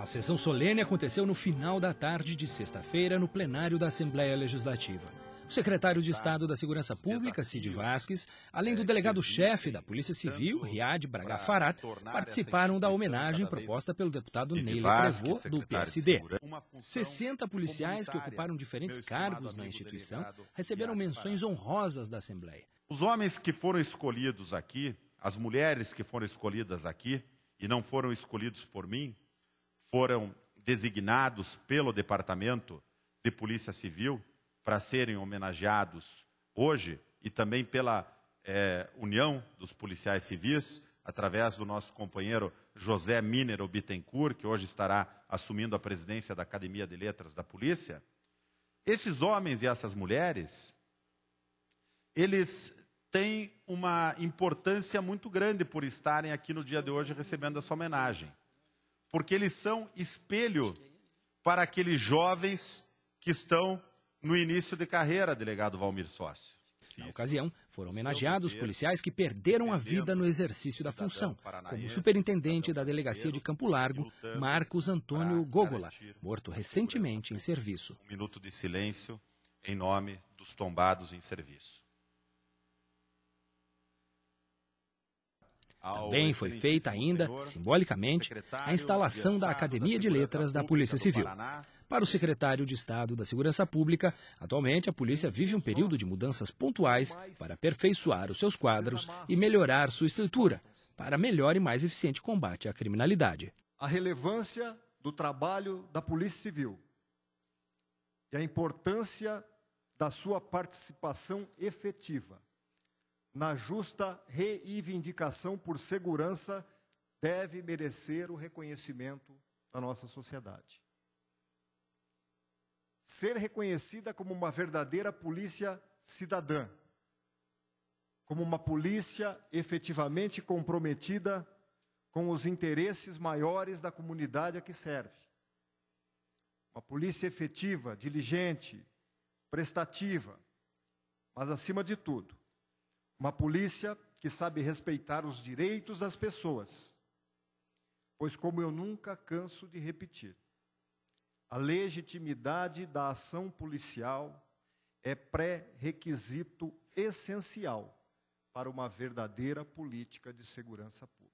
A sessão solene aconteceu no final da tarde de sexta-feira no plenário da Assembleia Legislativa. O secretário de Estado da Segurança Pública, Cid Vasques, além do é, delegado-chefe da Polícia Civil, Riad Braga Farad, participaram da homenagem proposta pelo deputado Ney Trevô, do PSD. 60 policiais que ocuparam diferentes cargos na instituição receberam menções honrosas da Assembleia. Os homens que foram escolhidos aqui, as mulheres que foram escolhidas aqui e não foram escolhidos por mim, foram designados pelo Departamento de Polícia Civil para serem homenageados hoje e também pela é, União dos Policiais Civis, através do nosso companheiro José Minero Bittencourt, que hoje estará assumindo a presidência da Academia de Letras da Polícia. Esses homens e essas mulheres, eles têm uma importância muito grande por estarem aqui no dia de hoje recebendo essa homenagem porque eles são espelho para aqueles jovens que estão no início de carreira, delegado Valmir Sócio. Na ocasião, foram homenageados policiais que perderam a vida no exercício da função, como o superintendente da delegacia de Campo Largo, Marcos Antônio Gogola, morto recentemente em serviço. Um minuto de silêncio em nome dos tombados em serviço. Também foi feita ainda, simbolicamente, a instalação da Academia de Letras da Polícia Civil. Para o secretário de Estado da Segurança Pública, atualmente a polícia vive um período de mudanças pontuais para aperfeiçoar os seus quadros e melhorar sua estrutura para melhor e mais eficiente combate à criminalidade. A relevância do trabalho da Polícia Civil e a importância da sua participação efetiva na justa reivindicação por segurança, deve merecer o reconhecimento da nossa sociedade. Ser reconhecida como uma verdadeira polícia cidadã, como uma polícia efetivamente comprometida com os interesses maiores da comunidade a que serve. Uma polícia efetiva, diligente, prestativa, mas acima de tudo, uma polícia que sabe respeitar os direitos das pessoas. Pois, como eu nunca canso de repetir, a legitimidade da ação policial é pré-requisito essencial para uma verdadeira política de segurança pública.